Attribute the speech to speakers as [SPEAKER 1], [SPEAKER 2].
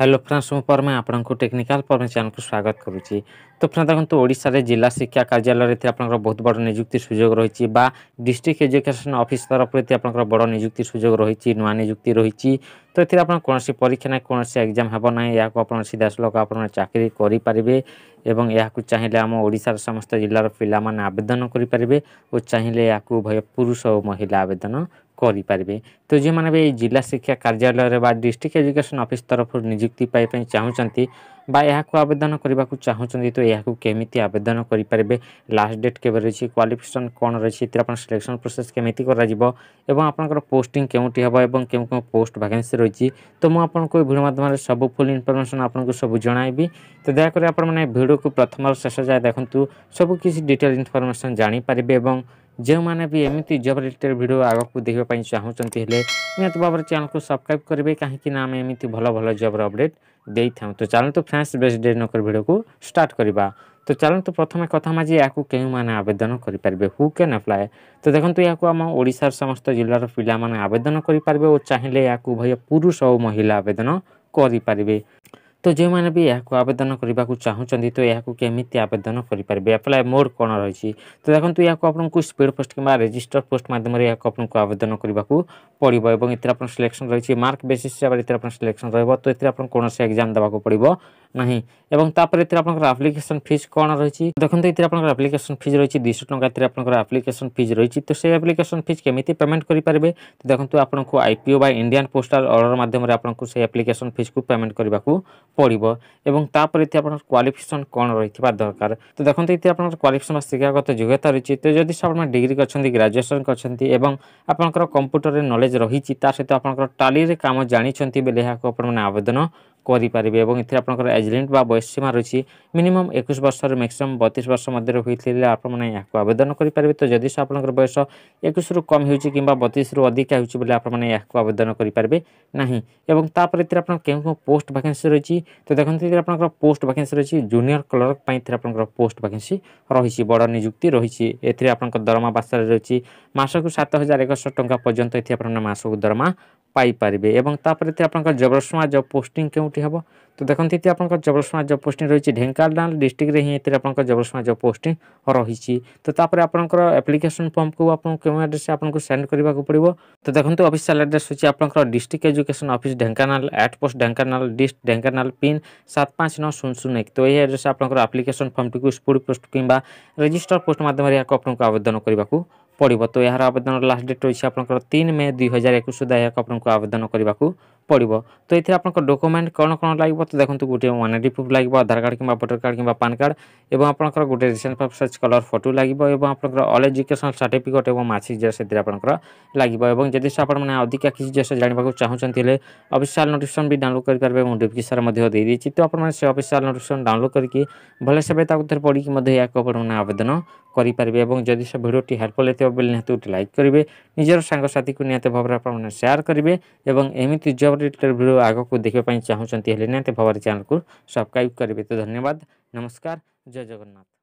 [SPEAKER 1] hello friends মু পরমে আপনার technical পরমে চ্যানেলকে স্বাগত করুছি তো ফ্রেন্ড দেখুন ওড়শার জেলা শিক্ষা কার্যালয়ের আপনার বহু বড় নিযুক্তি সুযোগ রয়েছে বা ডিস্ট্রিক্ট এজুকেশন অফিস তরফে আপনার বড় নিযুক্তি সুযোগ রয়েছে নূয় নিযুক্তি রয়েছে তো এতে আপনার কোণী পরীক্ষা না কোণী এক্সাম হব না আপনার সিধাসলখ আপনার চাকরি করে পারে এবং এখন চাইলে আম ওড়শার সমস্ত জেলার পিলা আবেদন করে পারে ও চাইলে এখন উভয় পুরুষ ও মহিলা আবেদন କରିପାରିବେ ତ ଯେଉଁମାନେ ବି ଜିଲ୍ଲା ଶିକ୍ଷା କାର୍ଯ୍ୟାଳୟରେ ବା ଡିଷ୍ଟ୍ରିକ୍ଟ ଏଜୁକେସନ୍ ଅଫିସ୍ ତରଫରୁ ନିଯୁକ୍ତି ପାଇବା ପାଇଁ ଚାହୁଁଛନ୍ତି ବା ଏହାକୁ ଆବେଦନ କରିବାକୁ ଚାହୁଁଛନ୍ତି ତ ଏହାକୁ କେମିତି ଆବେଦନ କରିପାରିବେ ଲାଷ୍ଟ ଡେଟ୍ କେବେ ରହିଛି କ୍ୱାଲିଫିକେସନ୍ କ'ଣ ରହିଛି ଏଥିରେ ଆପଣ ସିଲେକ୍ସନ୍ ପ୍ରୋସେସ୍ କେମିତି କରାଯିବ ଏବଂ ଆପଣଙ୍କର ପୋଷ୍ଟିଂ କେଉଁଠି ହେବ ଏବଂ କେଉଁ କେଉଁ ପୋଷ୍ଟ ଭାକାନ୍ସି ରହିଛି ତ ମୁଁ ଆପଣଙ୍କୁ ଏ ଭିଡ଼ିଓ ମାଧ୍ୟମରେ ସବୁ ଫୁଲ୍ ଇନଫର୍ମେସନ୍ ଆପଣଙ୍କୁ ସବୁ ଜଣାଇବି ତ ଦୟାକରି ଆପଣମାନେ ଭିଡ଼ିଓକୁ ପ୍ରଥମରୁ ଶେଷ ଯାଏ ଦେଖନ୍ତୁ ସବୁ କିଛି ଡିଟେଲ୍ ଇନଫର୍ମେସନ୍ ଜାଣିପାରିବେ ଏବଂ ଯେଉଁମାନେ ବି ଏମିତି ଜବ୍ ରିଲେଟେଡ୍ ଭିଡ଼ିଓ ଆଗକୁ ଦେଖିବା ପାଇଁ ଚାହୁଁଛନ୍ତି ହେଲେ ନିହାତି ଭାବରେ ଚ୍ୟାନେଲକୁ ସବସ୍କ୍ରାଇବ୍ କରିବେ କାହିଁକିନା ଆମେ ଏମିତି ଭଲ ଭଲ ଜବ୍ର ଅପଡ଼େଟ୍ ଦେଇଥାଉ ତ ଚାଲନ୍ତୁ ଫ୍ରେଣ୍ଡସ୍ ବେଶୀ ଡେରି ନକରି ଭିଡ଼ିଓକୁ ଷ୍ଟାର୍ଟ କରିବା ତ ଚାଲନ୍ତୁ ପ୍ରଥମେ କଥା ମାଝି ଏହାକୁ କେଉଁମାନେ ଆବେଦନ କରିପାରିବେ ହୁ କ୍ୟାନ୍ ଆପ୍ଲାଏ ତ ଦେଖନ୍ତୁ ଏହାକୁ ଆମ ଓଡ଼ିଶାର ସମସ୍ତ ଜିଲ୍ଲାର ପିଲାମାନେ ଆବେଦନ କରିପାରିବେ ଓ ଚାହିଁଲେ ଏହାକୁ ଉଭୟ ପୁରୁଷ ଓ ମହିଳା ଆବେଦନ କରିପାରିବେ तो जो मैंने भी यहाँ आवेदन करने को चाहूँगी तो यह कमी आवेदन करेंगे एप्लाय मोड कौन रही तो देखो यहाँ यह स्पीड पोस्ट कि रेजिटर पोस्ट मध्यम आपको आवेदन करवाक पड़े और आप सिलेक्शन रही मार्क बेसीस सिलेक्शन रोज तो ये आपको कौन से एक्जाम देवाक पड़ो नहीं आप्लिकेसन फिज कौन रही देखते ये आप्लिकेसन फिज रही दुई टाँह ये आप्लिकेसन फिज रही तो से आप्लिकेसन फिज कमी पेमेंट करेंगे तो देखो आपको आईपीओ बा इंडियान पोस्टाल अर्डर मध्यम आपको से आप्लिकेसन फिज को पेमेंट करवाक পড়ব এবং তাপরে এতে আপনার কোয়ালিফিকেসন কোণ রয়েছে দরকার তো দেখুন এতে আপনার কোয়ালিফিকেসন শিক্ষাগত যোগ্যতা রয়েছে তো যদি আপনার ডিগ্রি করছেন গ্রাজুয়েসন করছেন এবং আপনার কম্পুটরের নলেজ রয়েছে তা সহ আপনার টালিরে কাম জাঁচান বেলে এখন আপনার আবেদন କରିପାରିବେ ଏବଂ ଏଥିରେ ଆପଣଙ୍କର ଏଜଲିଣ୍ଟ ବା ବୟସ ସୀମା ରହିଛି ମିନିମମ୍ ଏକୋଇଶ ବର୍ଷରୁ ମ୍ୟାକ୍ସିମମ୍ ବତିଶ ବର୍ଷ ମଧ୍ୟରେ ହୋଇଥିଲେ ଆପଣମାନେ ଏହାକୁ ଆବେଦନ କରିପାରିବେ ତ ଯଦି ଆପଣଙ୍କର ବୟସ ଏକୋଇଶରୁ କମ୍ ହେଉଛି କିମ୍ବା ବତିଶରୁ ଅଧିକା ହେଉଛି ବୋଲି ଆପଣମାନେ ଏହାକୁ ଆବେଦନ କରିପାରିବେ ନାହିଁ ଏବଂ ତାପରେ ଏଥିରେ ଆପଣ କେଉଁ କେଉଁ ପୋଷ୍ଟ ଭାକେନ୍ସି ରହିଛି ତ ଦେଖନ୍ତୁ ଏଥିରେ ଆପଣଙ୍କର ପୋଷ୍ଟ ଭାକେନ୍ସି ରହିଛି ଜୁନିୟର କ୍ଲର୍କ ପାଇଁ ଏଥିରେ ଆପଣଙ୍କର ପୋଷ୍ଟ ଭାକେନ୍ସି ରହିଛି ବଡ଼ ନିଯୁକ୍ତି ରହିଛି ଏଥିରେ ଆପଣଙ୍କ ଦରମା ବାସରେ ରହିଛି ମାସକୁ ସାତ ହଜାର ଏକଶହ ଟଙ୍କା ପର୍ଯ୍ୟନ୍ତ ଏଠି ଆପଣମାନେ ମାସକୁ ଦରମା ପାଇପାରିବେ ଏବଂ ତାପରେ ଏଥିରେ ଆପଣଙ୍କର ଜବରସମାଜ ପୋଷ୍ଟିଂ କେଉଁଠି ଭର୍ତ୍ତି ହେବ ତ ଦେଖନ୍ତୁ ଏଠି ଆପଣଙ୍କର ଜବର ସମାଜ ଜବ୍ ପୋଷ୍ଟିଂ ରହିଛି ଢେଙ୍କାନାଳ ଡିଷ୍ଟ୍ରିକ୍ଟରେ ହିଁ ଏଥିରେ ଆପଣଙ୍କର ଜବର ସମାଜ ଜବ୍ ପୋଷ୍ଟିଂ ରହିଛି ତ ତାପରେ ଆପଣଙ୍କର ଆପ୍ଲିକେସନ୍ ଫର୍ମକୁ ଆପଣ କେଉଁ ଆଡ୍ରେସ୍ ଆପଣଙ୍କୁ ସେଣ୍ଡ କରିବାକୁ ପଡ଼ିବ ତ ଦେଖନ୍ତୁ ଅଫିସିଆଲ୍ ଆଡ୍ରେସ୍ ହେଉଛି ଆପଣଙ୍କର district education office Dhenkanal at post Dhenkanal dist Dhenkanal pin ସାତ ପାଞ୍ଚ ନଅ ଶୂନ ଶୂନ ଏକ ତ ଏହି ଆଡ୍ରେସ୍ ଆପଣଙ୍କର ଆପ୍ଲିକେସନ୍ ଫର୍ମଟିକୁ ସ୍ପିଡ଼ ପୋଷ୍ଟ କିମ୍ବା ରେଜିଷ୍ଟର ପୋଷ୍ଟ ମାଧ୍ୟମରେ ଏହାକୁ ଆପଣଙ୍କୁ ଆବେଦନ କରିବାକୁ পড়ব তো এর আবেদন লাস্ট ডেট রয়েছে আপনার তিন মে দুই হাজার একুশ সুদ্ধা এখন আপনার আবেদন করা পড়ব তো এতে আপনার ডকুমেন্ট কোণ কোণ লাগবে তো দেখুন গোটে ওয়ান আইডি প্রুফ লাগবে আধার কার্ড কিংবা ভোটর কার্ড কিংবা পান কার্ড এবং আপনার গোটে রিসেন্ট সাইজ কলর ফটো লাগবে এবং আপনার অল এজুকেশন সার্টিফিকেট এবং মাছি জেরক্স ସେଥିରେ ଆପଣଙ୍କର ଲାଗିବ ଏବଂ ଯଦି ଆପଣମାନେ ଅଧିକା କିଛି ଜିନିଷ ଜାଣିବାକୁ ଚାହୁଁଛନ୍ତି ହେଲେ ଅଫିସିଆଲ୍ ନୋଟିଫିକେସନ୍ ବି ଡାଉନଲୋଡ଼ କରିପାରିବେ ମୁଁ ଡିପି ସାର୍ ମଧ୍ୟ ଦେଇଦେଇଛି ତ ଆପଣମାନେ ସେ ଅଫିସିଆଲ୍ ନୋଟିଫିକେସନ୍ ଡାଉନଲୋଡ଼ କରିକି ଭଲସେ ତାକୁ ଥରେ ପଢ଼ିକି ମଧ୍ୟ ଏହାକୁ ଆପଣମାନେ ଆବେଦନ କରିପାରିବେ ଏବଂ ଯଦି ସେ ଭିଡ଼ିଓଟି ହେଲ୍ପଫୁଲ୍ ହେଇଥିବ ଆସିବ ବୋଲି ନିହାତି ଗୋଟେ ଲାଇକ୍ କରିବେ ନିଜର ସାଙ୍ଗସାଥିକୁ ନିହାତି ଭାବରେ ଆପଣମାନେ ସେୟାର କରିବେ ଏବଂ ଏମିତି ଜବ୍ ରିଲେଟେଡ଼୍ ଭିଡ଼ିଓ ଆଗକୁ ଦେଖିବା ପାଇଁ ଚାହୁଁଛନ୍ତି ହେଲେ ନିହାତି ଭାବରେ ଚ୍ୟାନେଲକୁ ସବସ୍କ୍ରାଇବ୍ କରିବେ ତ ଧନ୍ୟବାଦ ନମସ୍କାର ଜୟ ଜଗନ୍ନାଥ